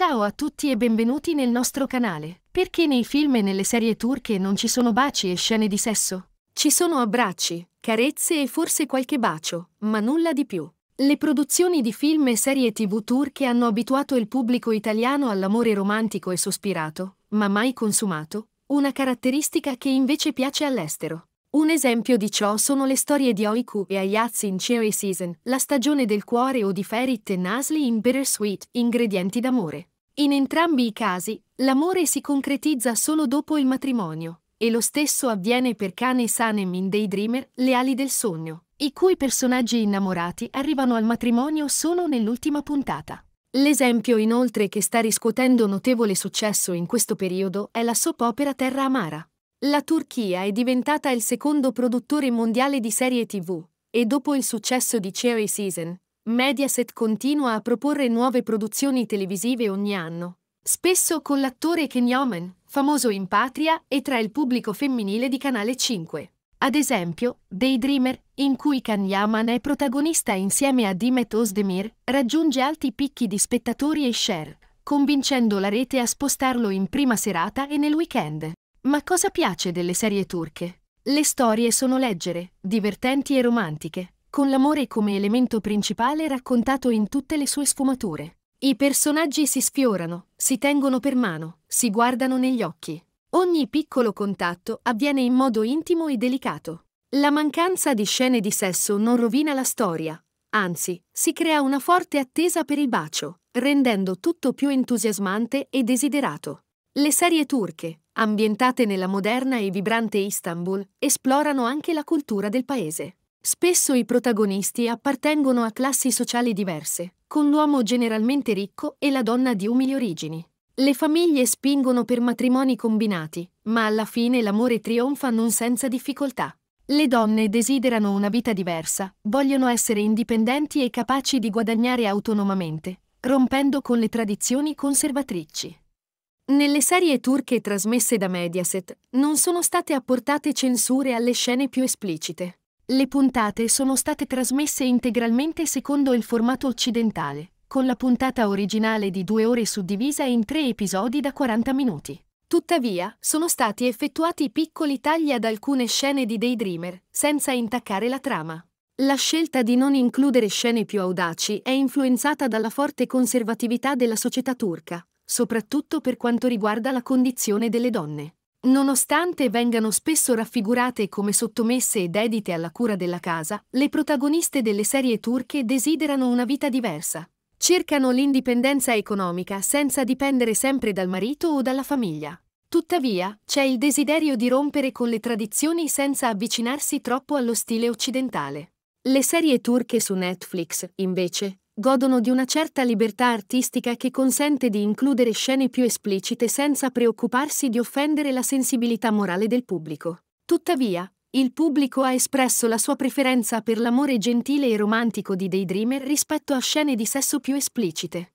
Ciao a tutti e benvenuti nel nostro canale. Perché nei film e nelle serie turche non ci sono baci e scene di sesso? Ci sono abbracci, carezze e forse qualche bacio, ma nulla di più. Le produzioni di film e serie tv turche hanno abituato il pubblico italiano all'amore romantico e sospirato, ma mai consumato, una caratteristica che invece piace all'estero. Un esempio di ciò sono le storie di Oiku e Ayatsu in Cherry Season, La stagione del cuore o di Ferit e Nasli in Bittersweet, Ingredienti d'amore. In entrambi i casi, l'amore si concretizza solo dopo il matrimonio, e lo stesso avviene per Kane e Sanem in Daydreamer, Le ali del sogno, i cui personaggi innamorati arrivano al matrimonio solo nell'ultima puntata. L'esempio inoltre che sta riscuotendo notevole successo in questo periodo è la soap opera Terra Amara. La Turchia è diventata il secondo produttore mondiale di serie TV, e dopo il successo di Cherry Season, Mediaset continua a proporre nuove produzioni televisive ogni anno, spesso con l'attore Ken Yomen, famoso in patria e tra il pubblico femminile di Canale 5. Ad esempio, Daydreamer, in cui Yaman è protagonista insieme a Dimet Özdemir, raggiunge alti picchi di spettatori e share, convincendo la rete a spostarlo in prima serata e nel weekend. Ma cosa piace delle serie turche? Le storie sono leggere, divertenti e romantiche, con l'amore come elemento principale raccontato in tutte le sue sfumature. I personaggi si sfiorano, si tengono per mano, si guardano negli occhi. Ogni piccolo contatto avviene in modo intimo e delicato. La mancanza di scene di sesso non rovina la storia, anzi, si crea una forte attesa per il bacio, rendendo tutto più entusiasmante e desiderato. Le serie turche, ambientate nella moderna e vibrante Istanbul, esplorano anche la cultura del paese. Spesso i protagonisti appartengono a classi sociali diverse, con l'uomo generalmente ricco e la donna di umili origini. Le famiglie spingono per matrimoni combinati, ma alla fine l'amore trionfa non senza difficoltà. Le donne desiderano una vita diversa, vogliono essere indipendenti e capaci di guadagnare autonomamente, rompendo con le tradizioni conservatrici. Nelle serie turche trasmesse da Mediaset non sono state apportate censure alle scene più esplicite. Le puntate sono state trasmesse integralmente secondo il formato occidentale, con la puntata originale di due ore suddivisa in tre episodi da 40 minuti. Tuttavia, sono stati effettuati piccoli tagli ad alcune scene di Daydreamer, senza intaccare la trama. La scelta di non includere scene più audaci è influenzata dalla forte conservatività della società turca, soprattutto per quanto riguarda la condizione delle donne. Nonostante vengano spesso raffigurate come sottomesse e edite alla cura della casa, le protagoniste delle serie turche desiderano una vita diversa. Cercano l'indipendenza economica senza dipendere sempre dal marito o dalla famiglia. Tuttavia, c'è il desiderio di rompere con le tradizioni senza avvicinarsi troppo allo stile occidentale. Le serie turche su Netflix, invece, godono di una certa libertà artistica che consente di includere scene più esplicite senza preoccuparsi di offendere la sensibilità morale del pubblico. Tuttavia, il pubblico ha espresso la sua preferenza per l'amore gentile e romantico di Daydreamer rispetto a scene di sesso più esplicite.